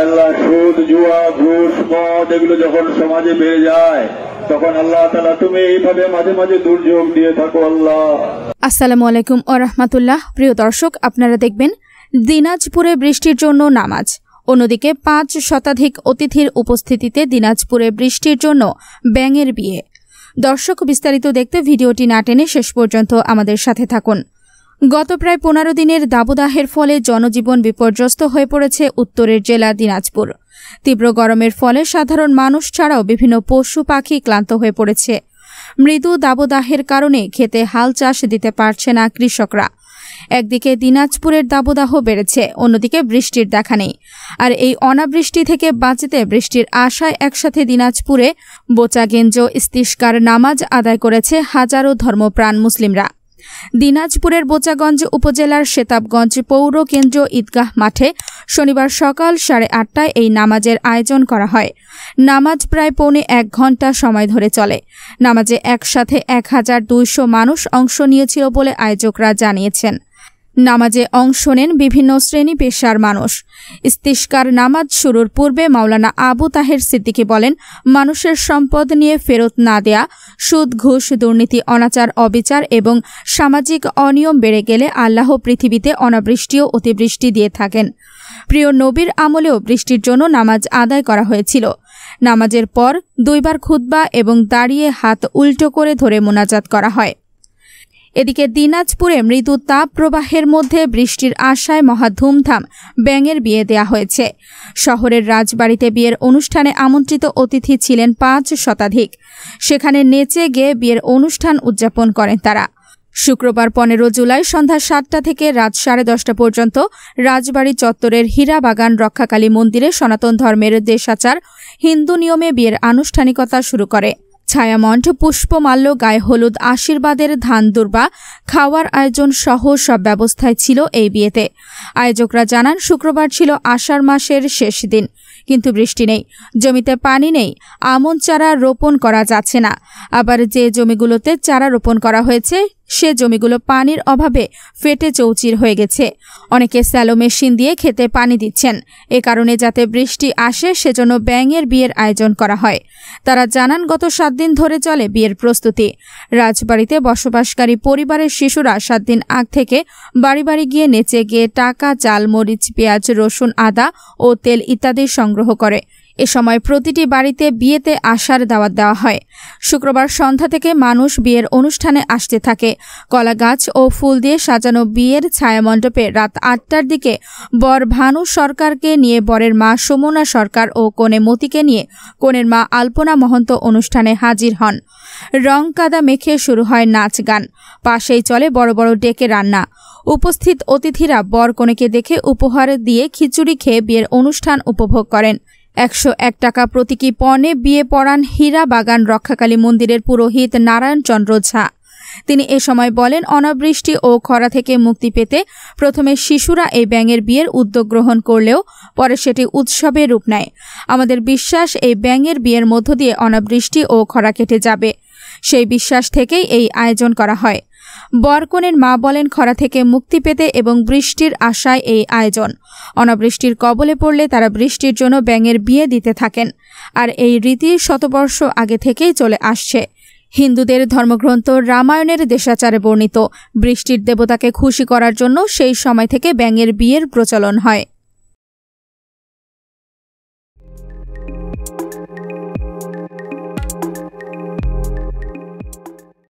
আল্লাহ সুদ জুয়া ঘুষ মদ এগুলো যখন সমাজে বেড়ে যায় তখন আল্লাহ তালা তুমি এইভাবে মাঝে মাঝে দুর্যোগ দিয়ে থাকো আল্লাহ আসসালামু আলাইকুম ও রহমাতুল্লাহ প্রিয় দর্শক আপনারা দেখবেন দিনাজপুরে বৃষ্টির জন্য নামাজ অন্যদিকে পাঁচ শতাধিক অতিথির উপস্থিতিতে দিনাজপুরে বৃষ্টির জন্য ব্যাঙের বিয়ে দর্শক বিস্তারিত দেখতে ভিডিওটি না টেনে শেষ পর্যন্ত আমাদের সাথে থাকুন গত প্রায় পনেরো দিনের দাবদাহের ফলে জনজীবন বিপর্যস্ত হয়ে পড়েছে উত্তরের জেলা দিনাজপুর তীব্র গরমের ফলে সাধারণ মানুষ ছাড়াও বিভিন্ন পশু পাখি ক্লান্ত হয়ে পড়েছে মৃদু দাবদাহের কারণে খেতে হাল চাষ দিতে পারছে না কৃষকরা একদিকে দিনাজপুরের দাবদাহ বেড়েছে অন্যদিকে বৃষ্টির দেখা নেই আর এই অনাবৃষ্টি থেকে বাঁচতে বৃষ্টির আশায় একসাথে দিনাজপুরে বোচাগেঞ্জ ইস্তিষ্কার নামাজ আদায় করেছে হাজারো ধর্মপ্রাণ মুসলিমরা দিনাজপুরের বোচাগঞ্জ উপজেলার সেতাবগঞ্জ পৌর কেন্দ্র ঈদগাহ মাঠে শনিবার সকাল সাড়ে আটটায় এই নামাজের আয়োজন করা হয় নামাজ প্রায় পৌনে এক ঘন্টা সময় ধরে চলে নামাজে একসাথে এক হাজার দুইশো মানুষ অংশ নিয়েছিল বলে আয়োজকরা জানিয়েছেন নামাজে অংশ নেন বিভিন্ন শ্রেণী পেশার মানুষ ইস্তিস্কার নামাজ শুরুর পূর্বে মাওলানা আবু তাহের সিদ্দিকি বলেন মানুষের সম্পদ নিয়ে ফেরত না দেয়া সুদ ঘুষ দুর্নীতি অনাচার অবিচার এবং সামাজিক অনিয়ম বেড়ে গেলে আল্লাহ পৃথিবীতে অনাবৃষ্টি ও অতিবৃষ্টি দিয়ে থাকেন প্রিয় নবীর আমলেও বৃষ্টির জন্য নামাজ আদায় করা হয়েছিল নামাজের পর দুইবার খুদ্া এবং দাঁড়িয়ে হাত উল্টো করে ধরে মোনাজাত করা হয় এদিকে দিনাজপুরে মৃদু তাপ প্রবাহের মধ্যে বৃষ্টির আশায় মহা ধুমধাম ব্যাঙের বিয়ে দেয়া হয়েছে শহরের রাজবাড়িতে বিয়ের অনুষ্ঠানে আমন্ত্রিত অতিথি ছিলেন পাঁচ শতাধিক সেখানে নেচে গিয়ে বিয়ের অনুষ্ঠান উদযাপন করেন তারা শুক্রবার পনেরো জুলাই সন্ধ্যা সাতটা থেকে রাত সাড়ে দশটা পর্যন্ত রাজবাড়ি চত্বরের হীরাবাগান রক্ষাকালী মন্দিরে সনাতন ধর্মের দেশাচার হিন্দু নিয়মে বিয়ের আনুষ্ঠানিকতা শুরু করে ছায়ামণ্ড পুষ্পমাল্য গায়ে হলুদ আশীর্বাদের ধান দুর্বা খাওয়ার আয়োজন সহ সব ব্যবস্থায় ছিল এই বিয়েতে আয়োজকরা জানান শুক্রবার ছিল আষাঢ় মাসের শেষ দিন কিন্তু বৃষ্টি নেই জমিতে পানি নেই আমন চারা রোপণ করা যাচ্ছে না আবার যে জমিগুলোতে চারা রোপণ করা হয়েছে সে জমিগুলো পানির অভাবে ফেটে চৌচির হয়ে গেছে অনেকে স্যালো মেশিন দিয়ে খেতে পানি দিচ্ছেন এ কারণে যাতে বৃষ্টি আসে সেজন্য ব্যাঙের বিয়ের আয়োজন করা হয় তারা জানান গত সাত দিন ধরে চলে বিয়ের প্রস্তুতি রাজবাড়িতে বসবাসকারী পরিবারের শিশুরা সাত দিন আগ থেকে বাড়ি বাড়ি গিয়ে নেচে গিয়ে টাকা চাল মরিচ পেঁয়াজ রসুন আদা ও তেল ইত্যাদি সংগ্রহ করে এ সময় প্রতিটি বাড়িতে বিয়েতে আসার দাওয়াত দেওয়া হয় শুক্রবার সন্ধ্যা থেকে মানুষ বিয়ের অনুষ্ঠানে আসতে থাকে কলা গাছ ও ফুল দিয়ে সাজানো বিয়ের ছায়ামণ্ডপে রাত আটটার দিকে বর ভানু সরকারকে নিয়ে বরের মা সুমনা সরকার ও কনে মতিকে নিয়ে কনের মা আলপনা মহন্ত অনুষ্ঠানে হাজির হন রং কাদা মেখে শুরু হয় নাচ গান পাশেই চলে বড় বড় ডেকে রান্না উপস্থিত অতিথিরা বর কনেকে দেখে উপহার দিয়ে খিচুড়ি খেয়ে বিয়ের অনুষ্ঠান উপভোগ করেন একশো এক টাকা প্রতীকী পণে বিয়ে পড়ান হীরা বাগান রক্ষাকালী মন্দিরের পুরোহিত নারায়ণ চন্দ্র ঝা তিনি এ সময় বলেন অনাবৃষ্টি ও খরা থেকে মুক্তি পেতে প্রথমে শিশুরা এই ব্যাঙের বিয়ের উদ্যোগ গ্রহণ করলেও পরে সেটি উৎসবে রূপ নেয় আমাদের বিশ্বাস এই ব্যাঙের বিয়ের মধ্য দিয়ে অনাবৃষ্টি ও খরা কেটে যাবে সেই বিশ্বাস থেকেই এই আয়োজন করা হয় বরকনের মা বলেন খরা থেকে মুক্তি পেতে এবং বৃষ্টির আশায় এই আয়োজন অনাবৃষ্টির কবলে পড়লে তারা বৃষ্টির জন্য ব্যাঙের বিয়ে দিতে থাকেন আর এই রীতি শতবর্ষ আগে থেকেই চলে আসছে হিন্দুদের ধর্মগ্রন্থ রামায়ণের দেশাচারে বর্ণিত বৃষ্টির দেবতাকে খুশি করার জন্য সেই সময় থেকে ব্যাঙের বিয়ের প্রচলন হয়